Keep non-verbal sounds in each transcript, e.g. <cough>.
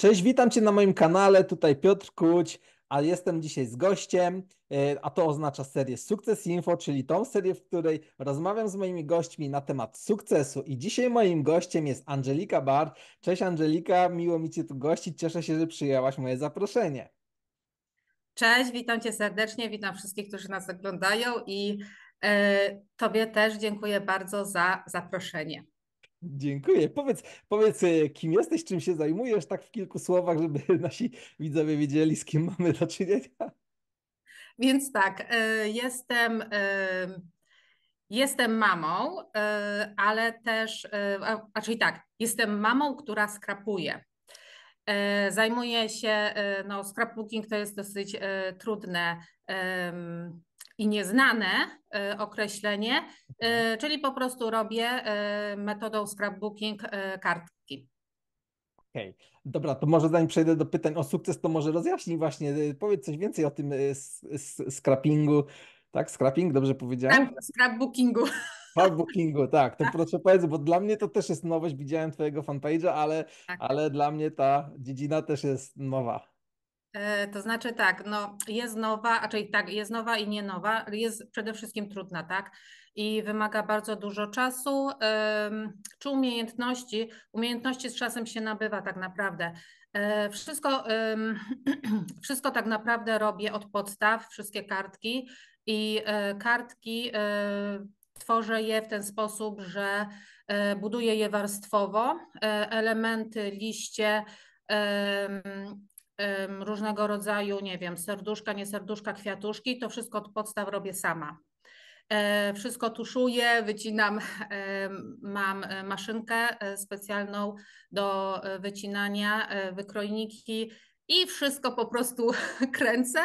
Cześć, witam Cię na moim kanale. Tutaj Piotr Kuć, a jestem dzisiaj z gościem, e, a to oznacza serię Sukces Info, czyli tą serię, w której rozmawiam z moimi gośćmi na temat sukcesu. I dzisiaj moim gościem jest Angelika Bard. Cześć Angelika, miło mi Cię tu gościć. Cieszę się, że przyjęłaś moje zaproszenie. Cześć, witam Cię serdecznie, witam wszystkich, którzy nas oglądają i yy, Tobie też dziękuję bardzo za zaproszenie. Dziękuję. Powiedz, powiedz, e, kim jesteś, czym się zajmujesz, tak w kilku słowach, żeby <laughs> nasi widzowie wiedzieli, z kim mamy do czynienia. Więc tak, e, jestem, e, jestem mamą, ale też, a czyli tak, jestem mamą, która skrapuje. Zajmuję się, no scrapbooking to jest dosyć trudne i nieznane e, określenie, e, mhm. czyli po prostu robię e, metodą scrapbooking kartki. Okej, okay. dobra, to może zanim przejdę do pytań o sukces, to może rozjaśnij właśnie, powiedz coś więcej o tym scrappingu, tak, scrapping, dobrze powiedziałem? Tak, scrapbookingu. <laughs> Scrapbookingu, tak, to tak. proszę powiedz, bo dla mnie to też jest nowość, widziałem twojego fanpage'a, ale, tak. ale dla mnie ta dziedzina też jest nowa. E, to znaczy tak, no jest nowa, a czyli tak, jest nowa i nie nowa, jest przede wszystkim trudna, tak? I wymaga bardzo dużo czasu czy umiejętności. Umiejętności z czasem się nabywa tak naprawdę. E, wszystko, <clears throat> wszystko tak naprawdę robię od podstaw, wszystkie kartki i e, kartki tworzę je w ten sposób, że buduję je warstwowo, elementy, liście różnego rodzaju, nie wiem, serduszka, nie serduszka, kwiatuszki, to wszystko od podstaw robię sama. E, wszystko tuszuję, wycinam, <laughs> mam e, maszynkę e, specjalną do wycinania, wykrojniki i wszystko po prostu <laughs> kręcę,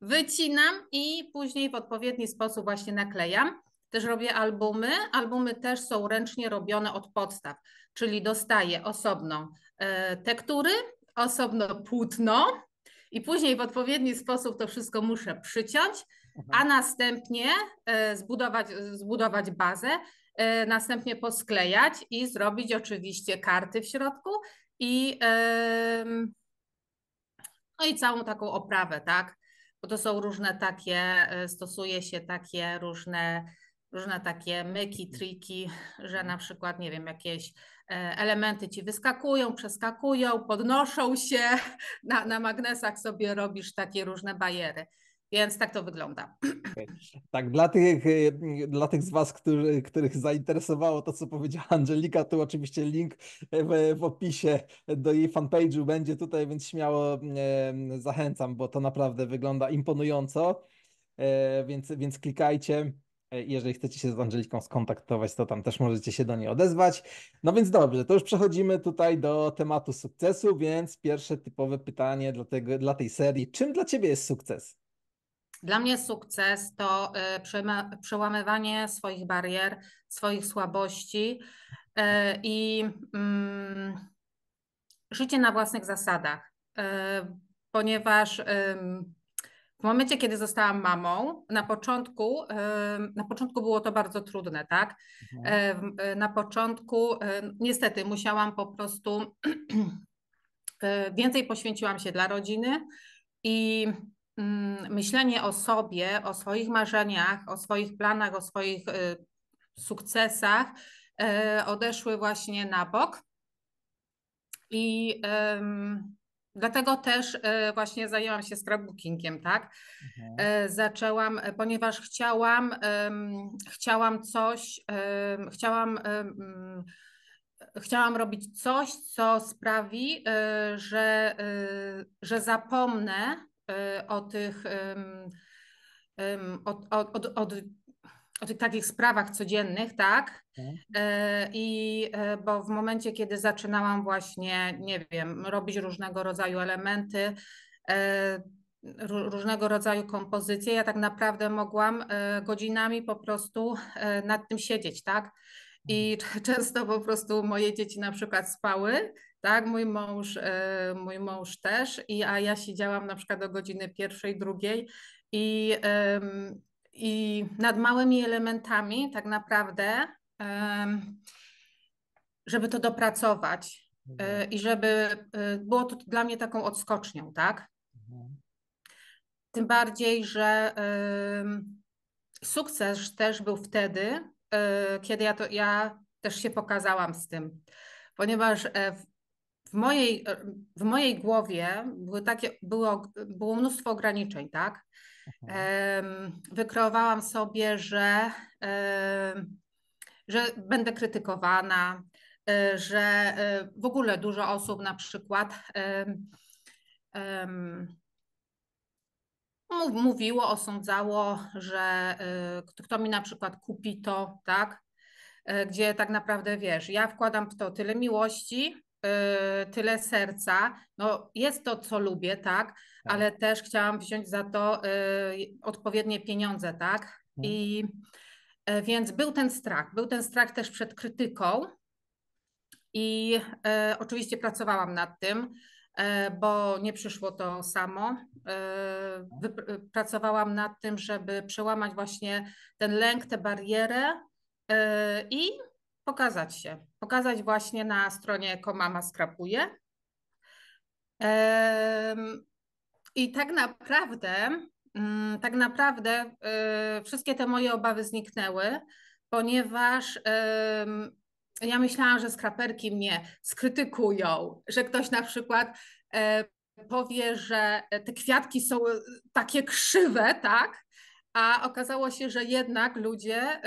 wycinam i później w odpowiedni sposób właśnie naklejam. Też robię albumy. Albumy też są ręcznie robione od podstaw, czyli dostaję osobno tektury, osobno płótno i później w odpowiedni sposób to wszystko muszę przyciąć, a mhm. następnie e, zbudować, zbudować bazę, e, następnie posklejać i zrobić oczywiście karty w środku i, no i całą taką oprawę, tak? Bo to są różne takie, e, stosuje się takie różne, różne takie myki, triki, że na mhm. przykład, nie wiem, jakieś E, elementy ci wyskakują, przeskakują, podnoszą się, <laughs> na, na magnesach sobie robisz takie różne bariery. Więc tak to wygląda. <clears throat> Tak, dla tych, y, y, dla tych z Was, którzy, których zainteresowało to, co powiedziała <laughs> Angelika, tu oczywiście link w, w opisie do jej fanpage'u będzie tutaj, więc śmiało zachęcam, bo to naprawdę wygląda imponująco. E, więc, więc klikajcie. E, jeżeli chcecie się z Angeliką skontaktować, to tam też możecie się do niej odezwać. No więc dobrze, to już przechodzimy tutaj do tematu sukcesu, więc pierwsze typowe pytanie dla, tego, dla tej serii. Czym dla Ciebie jest sukces? Dla mnie sukces to e, przełamywanie swoich barier, swoich słabości e, i mm, życie na własnych zasadach, ponieważ w momencie, kiedy zostałam mamą, na początku, na początku było to bardzo trudne, tak? Mhm. E, na początku niestety musiałam po prostu <clears throat> e, więcej poświęciłam się dla rodziny i mm, myślenie o sobie, o swoich marzeniach, o swoich planach, o swoich e, sukcesach odeszły właśnie na bok. I Dlatego też e, właśnie zajęłam się scrapbookingiem, tak? Mhm. E, zaczęłam, e, ponieważ chciałam, chciałam coś, chciałam, mm, chciałam robić coś, co sprawi, że, że zapomnę o tych, o, o, o, o tych takich sprawach codziennych, tak? Mhm. E, I e, bo w momencie, kiedy zaczynałam właśnie, nie wiem, robić różnego rodzaju elementy, e, różnego rodzaju kompozycje, ja tak naprawdę mogłam godzinami po prostu nad tym siedzieć, tak? I mhm. <laughs> często po prostu moje dzieci na przykład spały, tak, mój mąż, mój mąż też, i a ja siedziałam na przykład do godziny pierwszej, drugiej i i nad małymi elementami tak naprawdę, żeby to dopracować e, mhm. i żeby e, było to dla mnie taką odskocznią, tak? Mhm. Tym bardziej, że sukces też był wtedy, e, kiedy ja, to, ja też się pokazałam z tym, ponieważ w mojej, w mojej głowie były takie, było, było mnóstwo ograniczeń, tak? Mhm. Wykreowałam sobie, że, że będę krytykowana, e, że e, w ogóle dużo osób na przykład mówiło, osądzało, że e, kto mi na przykład kupi to, tak? Gdzie tak naprawdę wiesz, ja wkładam w to tyle miłości, Y, tyle serca. No, jest to, co lubię, tak, tak. ale też chciałam wziąć za to y, odpowiednie pieniądze, tak. Mhm. I e, więc był ten strach. Był ten strach też przed krytyką. I e, oczywiście pracowałam nad tym e, bo nie przyszło to samo. Pracowałam nad tym, żeby przełamać właśnie ten lęk, tę barierę i pokazać się. Pokazać właśnie na stronie Komama Skrapuje. I tak naprawdę, mm, tak naprawdę y, wszystkie te moje obawy zniknęły, ponieważ ja myślałam, że skraperki mnie skrytykują, że ktoś na przykład e, powie, że te kwiatki są takie krzywe, tak? A okazało się, że jednak ludzie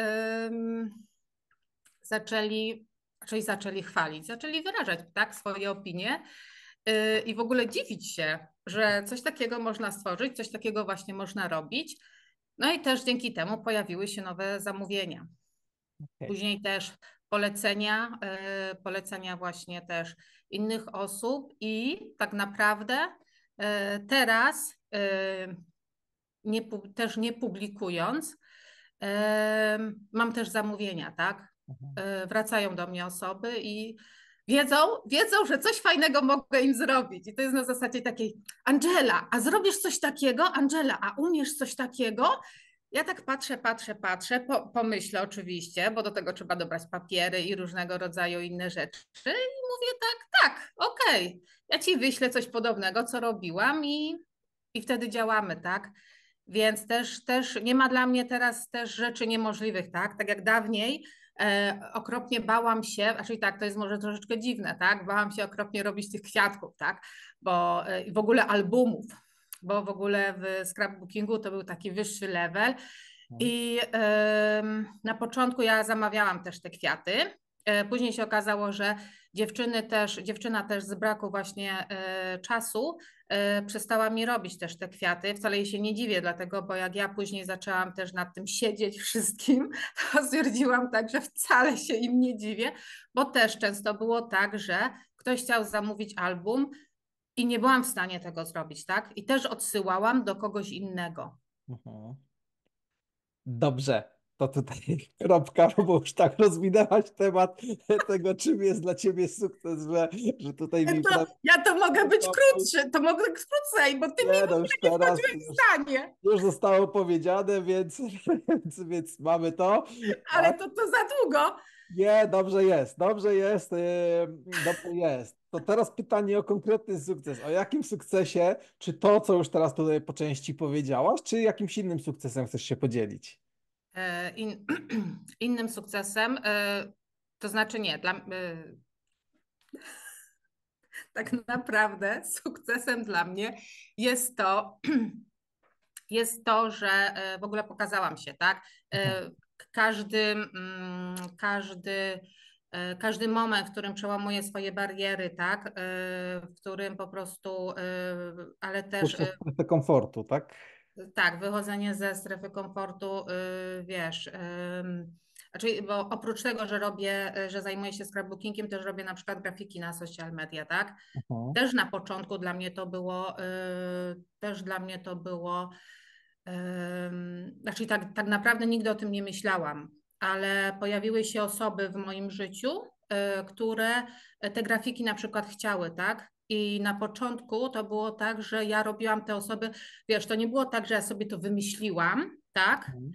zaczęli, czyli zaczęli chwalić, zaczęli wyrażać tak, swoje opinie y, i w ogóle dziwić się, że coś takiego można stworzyć, coś takiego właśnie można robić. No i też dzięki temu pojawiły się nowe zamówienia. Okay. Później też polecenia, y, polecenia właśnie też innych osób i tak naprawdę y, teraz nie, też nie publikując, mam też zamówienia, tak? Mhm. E, wracają do mnie osoby i wiedzą, wiedzą, że coś fajnego mogę im zrobić. I to jest na zasadzie takiej, Angela, a zrobisz coś takiego? Angela, a umiesz coś takiego? Ja tak patrzę, patrzę, patrzę, po, pomyślę oczywiście, bo do tego trzeba dobrać papiery i różnego rodzaju inne rzeczy. I mówię tak, tak, okej, okay. ja ci wyślę coś podobnego, co robiłam i, i wtedy działamy, tak? Więc też, też nie ma dla mnie teraz też rzeczy niemożliwych, tak? Tak jak dawniej, E, okropnie bałam się, znaczy tak, to jest może troszeczkę dziwne, tak? Bałam się okropnie robić tych kwiatków, tak? Bo e, w ogóle albumów, bo w ogóle w scrapbookingu to był taki wyższy level. No. I na początku ja zamawiałam też te kwiaty. E, później się okazało, że dziewczyny też, dziewczyna też z braku właśnie czasu Y, przestała mi robić też te kwiaty. Wcale jej się nie dziwię, dlatego, bo jak ja później zaczęłam też nad tym siedzieć <laughs> wszystkim, to stwierdziłam tak, że wcale się im nie dziwię, bo też często było tak, że ktoś chciał zamówić album i nie byłam w stanie tego zrobić, tak? I też odsyłałam do kogoś innego. Mhm. Dobrze to tutaj kropka, <laughs> no bo już tak rozwinęłaś temat tego, czym jest dla ciebie sukces, że, że tutaj mi... To, Ja to mogę być krótszy, to mogę tak krócej, bo ty nie, mi no już teraz, w stanie. Już, zostało powiedziane, więc, <laughs> więc, więc mamy to. Ale to, to za długo. Nie, dobrze jest, dobrze jest, dobrze jest. To teraz pytanie o konkretny sukces. O jakim sukcesie, czy to, co już teraz tutaj po części powiedziałaś, czy jakimś innym sukcesem chcesz się podzielić? E, in, <clears throat> innym sukcesem, e, to znaczy nie, dla, e, <laughs> tak naprawdę sukcesem dla mnie jest to, <clears throat> jest to, że w ogóle pokazałam się, tak? Mhm. Każdy, mm, każdy, każdy moment, w którym przełamuję swoje bariery, tak? W którym po prostu, ale też. Te komfortu, tak? tak, wychodzenie ze strefy komfortu, y, wiesz. Znaczy, bo oprócz tego, że robię, y, że zajmuję się scrapbookingiem, też robię na przykład grafiki na social media, tak? Aha. Też na początku dla mnie to było, y, też dla mnie to było, znaczy tak, tak naprawdę nigdy o tym nie myślałam, ale pojawiły się osoby w moim życiu, które te grafiki na przykład chciały, tak? I na początku to było tak, że ja robiłam te osoby, wiesz, to nie było tak, że ja sobie to wymyśliłam, tak? Mhm.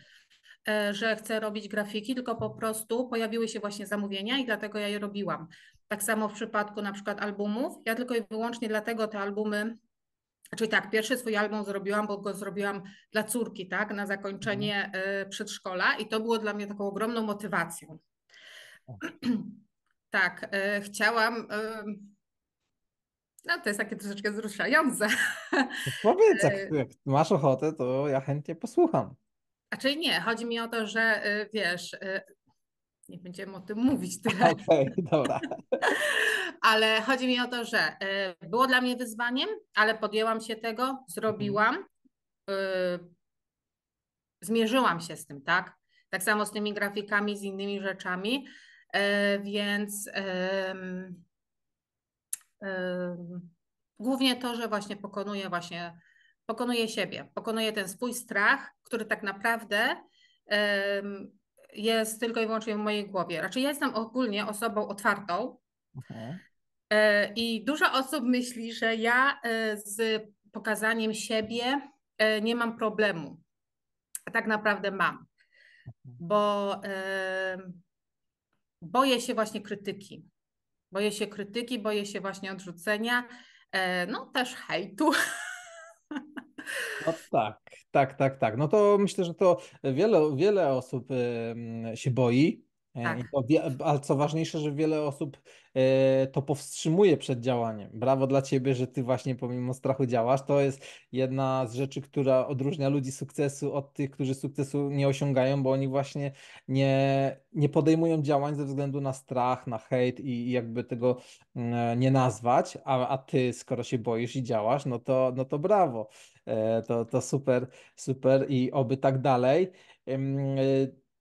E, że chcę robić grafiki, tylko po prostu pojawiły się właśnie zamówienia i dlatego ja je robiłam. Tak samo w przypadku na przykład albumów. Ja tylko i wyłącznie dlatego te albumy, czyli tak, pierwszy swój album zrobiłam, bo go zrobiłam dla córki, tak, na zakończenie y, przedszkola i to było dla mnie taką ogromną motywacją. <clears throat> tak, y, chciałam. Y, no to jest takie troszeczkę wzruszające. No, powiedz, jak, <laughs> y, jak masz ochotę, to ja chętnie posłucham. A czyli nie, chodzi mi o to, że y, wiesz, y, nie będziemy o tym mówić tyle. <laughs> Okej, okay, dobra. <laughs> ale chodzi mi o to, że było dla mnie wyzwaniem, ale podjęłam się tego, zrobiłam, mhm. zmierzyłam się z tym, tak? Tak samo z tymi grafikami, z innymi rzeczami, więc głównie to, że właśnie pokonuje właśnie pokonuje siebie, pokonuje ten swój strach, który tak naprawdę jest tylko i wyłącznie w mojej głowie. Raczej ja jestem ogólnie osobą otwartą okay. Mhm. E, i dużo osób myśli, że ja e, z pokazaniem siebie e, nie mam problemu. A tak naprawdę mam, mhm. bo boję się właśnie krytyki. Boję się krytyki, boję się właśnie odrzucenia, e, no też hejtu. No tak, tak, tak, tak. No to myślę, że to wiele, wiele osób się boi E, tak. ale co ważniejsze, że wiele osób e, to powstrzymuje przed działaniem. Brawo dla ciebie, że ty właśnie pomimo strachu działasz. To jest jedna z rzeczy, która odróżnia ludzi sukcesu od tych, którzy sukcesu nie osiągają, bo oni właśnie nie, nie podejmują działań ze względu na strach, na hejt i jakby tego mm, nie nazwać, a, a ty skoro się boisz i działasz, no to, no to brawo. E, to, to super, super i oby tak dalej.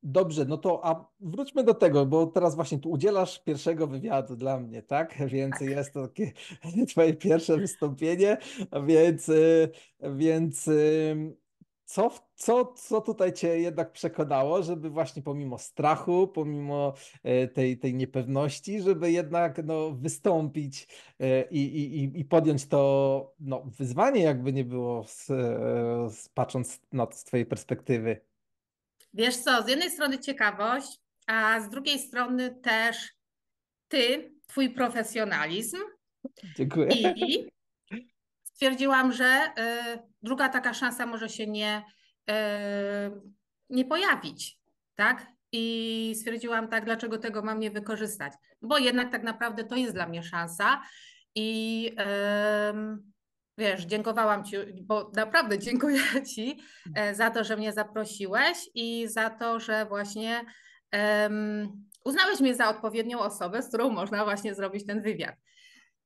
Dobrze, no to a wróćmy do tego, bo teraz właśnie tu udzielasz pierwszego wywiadu dla mnie, tak? <laughs> Więc tak. jest to takie <laughs> twoje pierwsze wystąpienie, więc, y, więc y, co, co, co tutaj cię jednak przekonało, żeby właśnie pomimo strachu, pomimo y, tej, tej niepewności, żeby jednak no, wystąpić i, i, i podjąć to no, wyzwanie, jakby nie było, z, z, patrząc na to z twojej perspektywy? Wiesz co, z jednej strony ciekawość, a z drugiej strony też ty, twój profesjonalizm. Dziękuję. I stwierdziłam, że y, druga taka szansa może się nie, y, nie pojawić, tak? I stwierdziłam tak, dlaczego tego mam nie wykorzystać? Bo jednak tak naprawdę to jest dla mnie szansa i y, wiesz, dziękowałam Ci, bo naprawdę <laughs> dziękuję Ci e, za to, że mnie zaprosiłeś i za to, że właśnie um, uznałeś mnie za odpowiednią osobę, z którą można właśnie zrobić ten wywiad.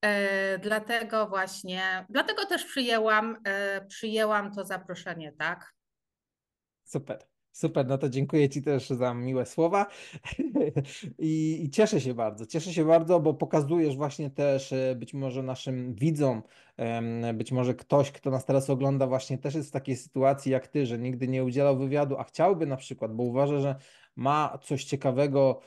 E, dlatego właśnie, dlatego też przyjęłam, e, przyjęłam to zaproszenie, tak? Super. Super, no to dziękuję Ci też za miłe słowa <laughs> I, I, cieszę się bardzo, cieszę się bardzo, bo pokazujesz właśnie też e, być może naszym widzom, być może ktoś, kto nas teraz ogląda właśnie też jest w takiej sytuacji jak Ty, że nigdy nie udzielał wywiadu, a chciałby na przykład, bo uważa, że ma coś ciekawego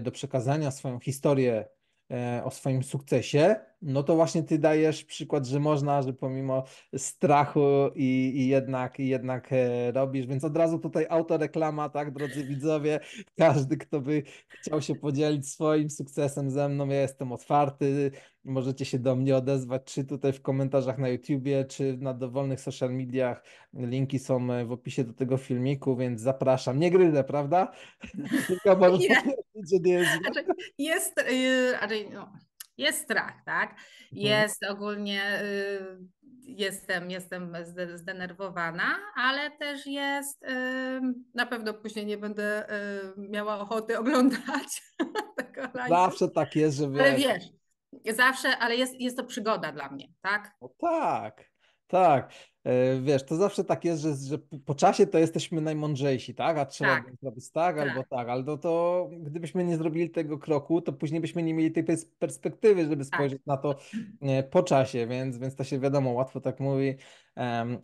do przekazania, swoją historię e, o swoim sukcesie, no to właśnie ty dajesz przykład, że można, że pomimo strachu i, i jednak, i jednak e, robisz, więc od razu tutaj autoreklama, tak, drodzy widzowie, każdy, kto by chciał się podzielić swoim sukcesem ze mną, ja jestem otwarty, możecie się do mnie odezwać, czy tutaj w komentarzach na YouTubie, czy na dowolnych social mediach, linki są e, w opisie do tego filmiku, więc zapraszam, nie gryzę, prawda? <laughs> Tylko może <laughs> nie. Powiedzieć, że nie jest. Znaczy, jest, yy, no jest strach, tak? Mhm. Jest ogólnie, y, jestem, jestem zdenerwowana, ale też jest, y, na pewno później nie będę y, miała ochoty oglądać <laughs> tego live. Zawsze tak jest, że wiesz. Ale wiesz, zawsze, ale jest, jest to przygoda dla mnie, tak? No tak. Tak, e, wiesz, to zawsze tak jest, że, że po czasie to jesteśmy najmądrzejsi, tak? A trzeba tak. zrobić tak, tak, albo tak, ale to, to gdybyśmy nie zrobili tego kroku, to później byśmy nie mieli tej perspektywy, żeby tak. spojrzeć tak. na to e, po czasie, więc, więc to się wiadomo, łatwo tak mówi.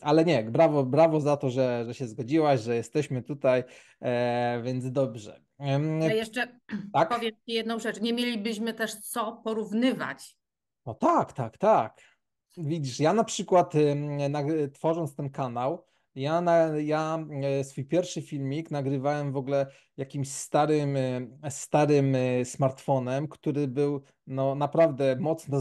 ale nie, brawo, brawo za to, że, że się zgodziłaś, że jesteśmy tutaj, e, więc dobrze. Ja jeszcze tak? powiem Ci jedną rzecz. Nie mielibyśmy też co porównywać. No tak, tak, tak. Widzisz, ja na przykład tworząc ten kanał, ja, na, ja e, swój pierwszy filmik nagrywałem w ogóle jakimś starym, e, starym e, smartfonem, który był no naprawdę mocno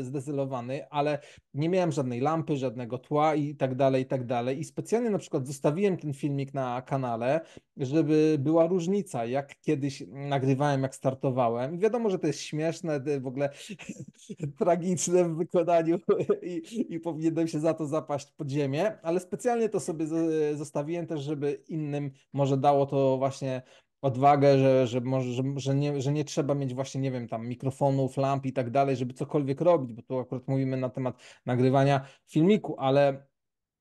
zdezelowany, ale nie miałem żadnej lampy, żadnego tła i tak dalej, i tak dalej. I specjalnie na przykład zostawiłem ten filmik na kanale, żeby była różnica, jak kiedyś nagrywałem, jak startowałem. I wiadomo, że to jest śmieszne, w ogóle <laughs> tragiczne w wykonaniu <laughs> i, i powinienem się za to zapaść pod ziemię, ale specjalnie to sobie zostawiłem też, żeby innym może dało to właśnie odwagę, że, że, może, że, że, nie, że nie trzeba mieć właśnie, nie wiem, tam mikrofonów, lamp i tak dalej, żeby cokolwiek robić, bo tu akurat mówimy na temat nagrywania filmiku, ale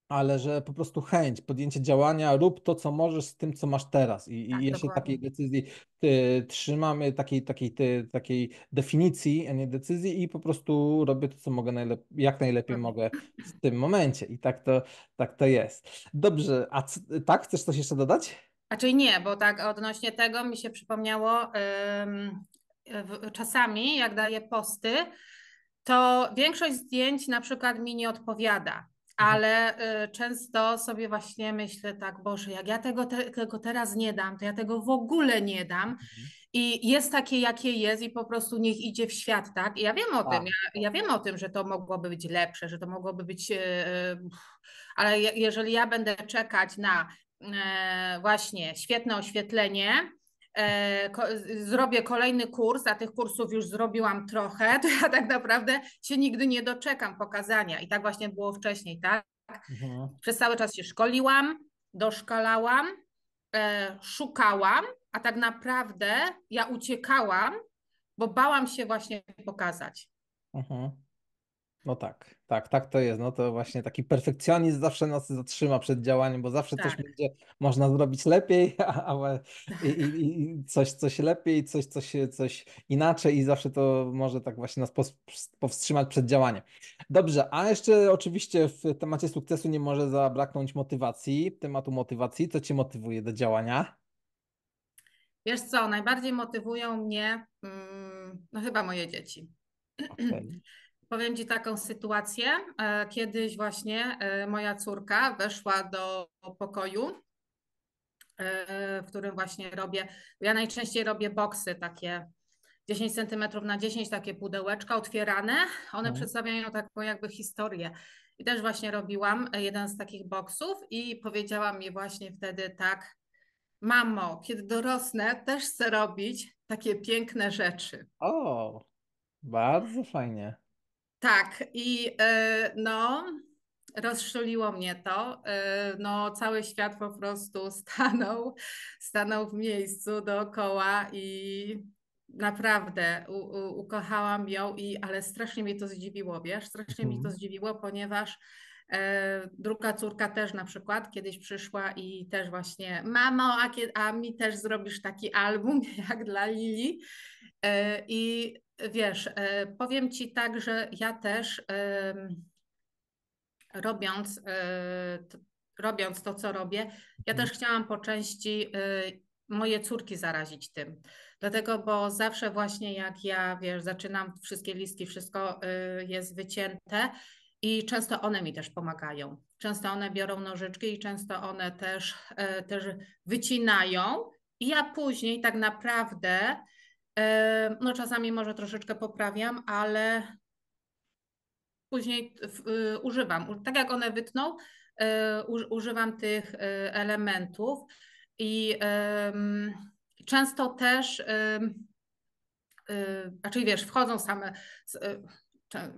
ale że po prostu chęć, podjęcie działania, rób to, co możesz z tym, co masz teraz. I, tak, i ja się takiej decyzji ty, trzymam, y, takiej, takiej, ty, takiej definicji, a nie decyzji i po prostu robię to, co mogę najlep jak najlepiej tak. mogę w tym momencie. I tak to, tak to jest. Dobrze, a tak chcesz coś jeszcze dodać? A znaczy nie, bo tak odnośnie tego mi się przypomniało czasami, jak daję posty, to większość zdjęć na przykład mi nie odpowiada. Mhm. Ale y, często sobie właśnie myślę tak, Boże, jak ja tego, te, tego teraz nie dam, to ja tego w ogóle nie dam. Mhm. I jest takie, jakie jest, i po prostu niech idzie w świat, tak? I ja wiem o tym, ja, ja, wiem o tym, że to mogłoby być lepsze, że to mogłoby być. Yy, ale je, jeżeli ja będę czekać na E, właśnie świetne oświetlenie. E, zrobię kolejny kurs, a tych kursów już zrobiłam trochę, <laughs> to ja tak naprawdę się nigdy nie doczekam pokazania. I tak właśnie było wcześniej, tak? Mhm. Przez cały czas się szkoliłam, doszkalałam, e, szukałam, a tak naprawdę ja uciekałam, bo bałam się właśnie pokazać. Mhm. No tak, tak, tak to jest. No to właśnie taki perfekcjonizm zawsze nas zatrzyma przed działaniem, bo zawsze tak. coś będzie można zrobić lepiej, ale <laughs> i, i, i, coś, coś lepiej, coś, coś, coś inaczej i zawsze to może tak właśnie nas powstrzymać przed działaniem. Dobrze, a jeszcze oczywiście w temacie sukcesu nie może zabraknąć motywacji, tematu motywacji. Co Cię motywuje do działania? Wiesz co, najbardziej motywują mnie, mm, no chyba moje dzieci. Okay. <clears throat> Powiem Ci taką sytuację. E, kiedyś właśnie e, moja córka weszła do pokoju, e, w którym właśnie robię. Ja najczęściej robię boksy takie 10 cm na 10, takie pudełeczka otwierane. One no. przedstawiają taką jakby historię. I też właśnie robiłam jeden z takich boksów i powiedziała mi właśnie wtedy tak, mamo, kiedy dorosnę, też chcę robić takie piękne rzeczy. O, bardzo fajnie. Tak, i e, no, rozszuliło mnie to. E, no, cały świat po prostu <laughs> stanął, stanął w miejscu dookoła i naprawdę u, u, ukochałam ją, i, ale strasznie mnie to zdziwiło, wiesz, strasznie mi to mhm. zdziwiło, ponieważ e, druga córka też na przykład kiedyś przyszła i też właśnie mamo, a, kiedy, a mi też zrobisz taki album <laughs> jak dla Lili e, i Wiesz, e, powiem Ci tak, że ja też robiąc, e, robiąc to, co robię, ja też mhm. chciałam po części e, moje córki zarazić tym. Dlatego, bo zawsze właśnie jak ja, wiesz, zaczynam wszystkie listki, wszystko jest wycięte i często one mi też pomagają. Często one biorą nożyczki i często one też, też wycinają. I ja później tak naprawdę no czasami może troszeczkę poprawiam, ale później y, używam. Tak jak one wytną, y, używam tych y, elementów i często też, raczej wiesz, wchodzą same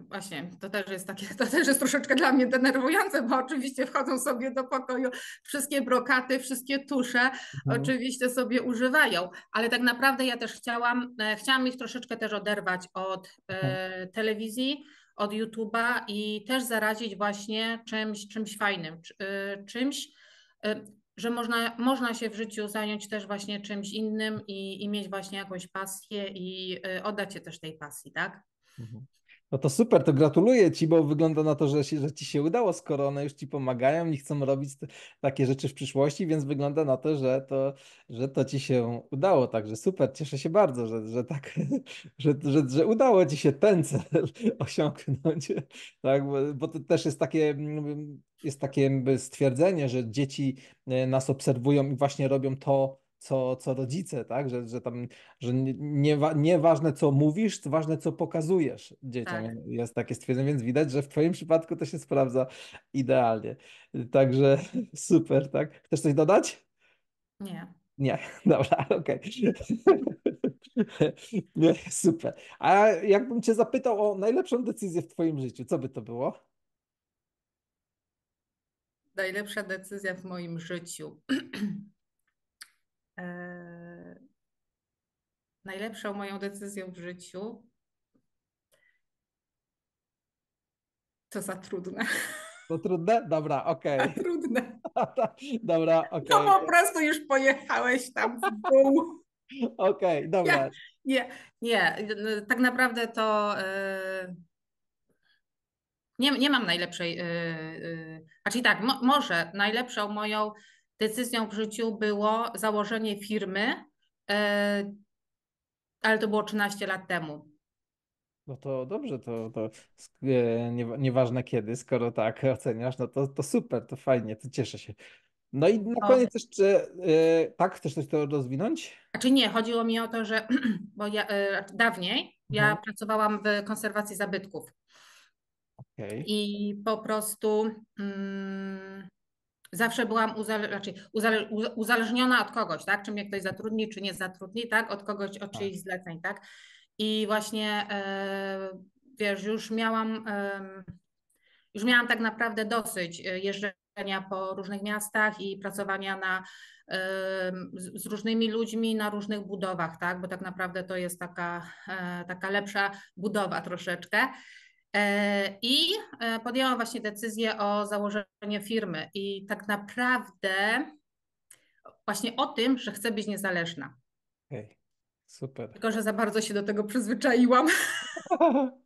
właśnie, to też jest takie, to też jest troszeczkę dla mnie denerwujące, bo oczywiście wchodzą sobie do pokoju wszystkie brokaty, wszystkie tusze, mhm. oczywiście sobie używają, ale tak naprawdę ja też chciałam, e, chciałam ich troszeczkę też oderwać od e, mhm. telewizji, od YouTube'a i też zarazić właśnie czymś, czymś fajnym, e, czymś, e, że można, można się w życiu zająć też właśnie czymś innym i, i mieć właśnie jakąś pasję i oddać się też tej pasji, tak? Mhm. No to super, to gratuluję Ci, bo wygląda na to, że, się, że Ci się udało, skoro one już Ci pomagają i chcą robić takie rzeczy w przyszłości, więc wygląda na to, że to, że to Ci się udało. Także super, cieszę się bardzo, że, że tak, <laughs> że, że, że udało Ci się ten cel <laughs> osiągnąć. Tak? Bo, bo to też jest takie, jest takie stwierdzenie, że dzieci e, nas obserwują i właśnie robią to, co, co rodzice, tak? Że, że tam, że nie, nie ważne co mówisz, ważne co pokazujesz dzieciom. Tak. Jest takie stwierdzenie, więc widać, że w Twoim przypadku to się sprawdza idealnie. Także <laughs> super, tak? Chcesz coś dodać? Nie. Nie, <laughs> dobra, okej. Okay. <laughs> super. A jakbym Cię zapytał o najlepszą decyzję w Twoim życiu, co by to było? Najlepsza decyzja w moim życiu. <clears throat> E, najlepszą moją decyzją w życiu. To za trudne. To trudne? Dobra, okej. Okay. <laughs> Trudne. <laughs> dobra, okej. Okay. No po prostu już pojechałeś tam w dół. <laughs> okej, okay, dobra. Nie, nie, nie, no, tak naprawdę to yy, nie, nie mam najlepszej, yy, yy, znaczy tak, mo, może najlepszą moją decyzją w życiu było założenie firmy, e, ale to było 13 lat temu. No to dobrze, to, to e, nie, nieważne kiedy, skoro tak oceniasz, no to, to super, to fajnie, to cieszę się. No i na no. koniec jeszcze, e, tak, chcesz coś to rozwinąć? Znaczy nie, chodziło mi o to, że <clears throat> bo ja, dawniej ja mhm. pracowałam w konserwacji zabytków. Okay. I po prostu mm, zawsze byłam uzale raczej uzale uzależniona od kogoś, tak? Czy mnie ktoś zatrudni, czy nie zatrudni, tak? Od kogoś, od tak. czyichś zleceń, tak? I właśnie yy, wiesz, już miałam, yy, już miałam tak naprawdę dosyć e, jeżdżenia po różnych miastach i pracowania na, yy, z, z, różnymi ludźmi na różnych budowach, tak? Bo tak naprawdę to jest taka, e, taka lepsza budowa troszeczkę. E, I e, podjęłam właśnie decyzję o założeniu firmy i tak naprawdę właśnie o tym, że chcę być niezależna. Hej, super. Tylko, że za bardzo się do tego przyzwyczaiłam. <laughs>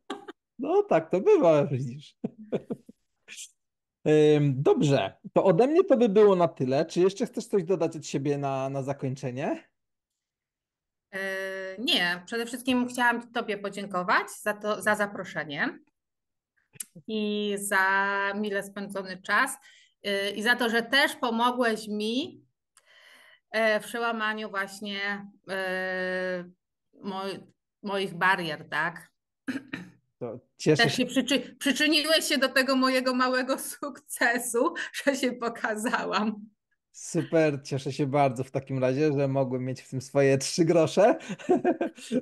No tak to bywa, widzisz. Dobrze, to ode mnie to by było na tyle. Czy jeszcze chcesz coś dodać od siebie na, na zakończenie? E, nie, przede wszystkim chciałam Tobie podziękować za, to, za zaproszenie i za mile spędzony czas y, i za to, że też pomogłeś mi e, w przełamaniu właśnie e, moich barier, tak? To cieszę się. Przyczy przyczyniłeś się do tego mojego małego sukcesu, że się pokazałam. Super, cieszę się bardzo w takim razie, że mogłem mieć w tym swoje trzy grosze, <laughs>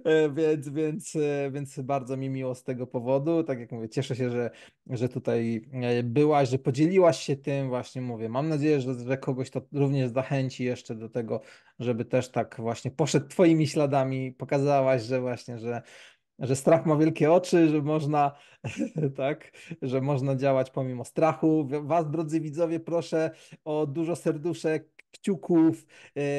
e, więc, więc, e, więc bardzo mi miło z tego powodu. Tak jak mówię, cieszę się, że, że tutaj e, byłaś, że podzieliłaś się tym, właśnie mówię. Mam nadzieję, że, że kogoś to również zachęci jeszcze do tego, żeby też tak właśnie poszedł Twoimi śladami, pokazałaś, że właśnie, że że strach ma wielkie oczy, że można, <laughs> tak, że można działać pomimo strachu. Was, drodzy widzowie, proszę o dużo serduszek, kciuków,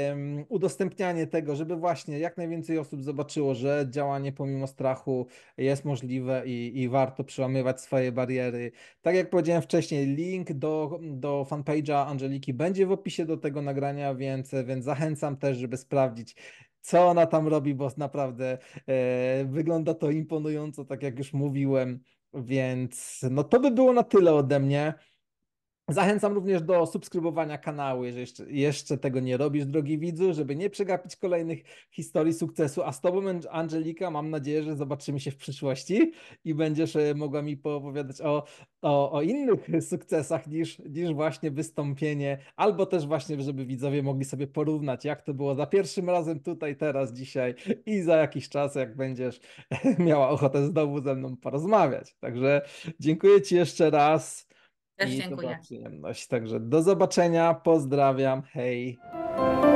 um, udostępnianie tego, żeby właśnie jak najwięcej osób zobaczyło, że działanie pomimo strachu jest możliwe i, i warto przełamywać swoje bariery. Tak jak powiedziałem wcześniej, link do, do fanpage'a Angeliki będzie w opisie do tego nagrania, więc, więc zachęcam też, żeby sprawdzić, co ona tam robi, bo naprawdę e, wygląda to imponująco, tak jak już mówiłem. Więc no to by było na tyle ode mnie. Zachęcam również do subskrybowania kanału, jeżeli jeszcze, jeszcze, tego nie robisz, drogi widzu, żeby nie przegapić kolejnych historii sukcesu. A z Tobą, Angelika, mam nadzieję, że zobaczymy się w przyszłości i będziesz e, mogła mi opowiadać o, o, o innych sukcesach niż, niż właśnie wystąpienie, albo też właśnie, żeby widzowie mogli sobie porównać, jak to było za pierwszym razem tutaj, teraz, dzisiaj i za jakiś czas, jak będziesz <laughs> miała ochotę znowu ze mną porozmawiać. Także dziękuję Ci jeszcze raz. Też I dziękuję. To była przyjemność. Także do zobaczenia, pozdrawiam, hej.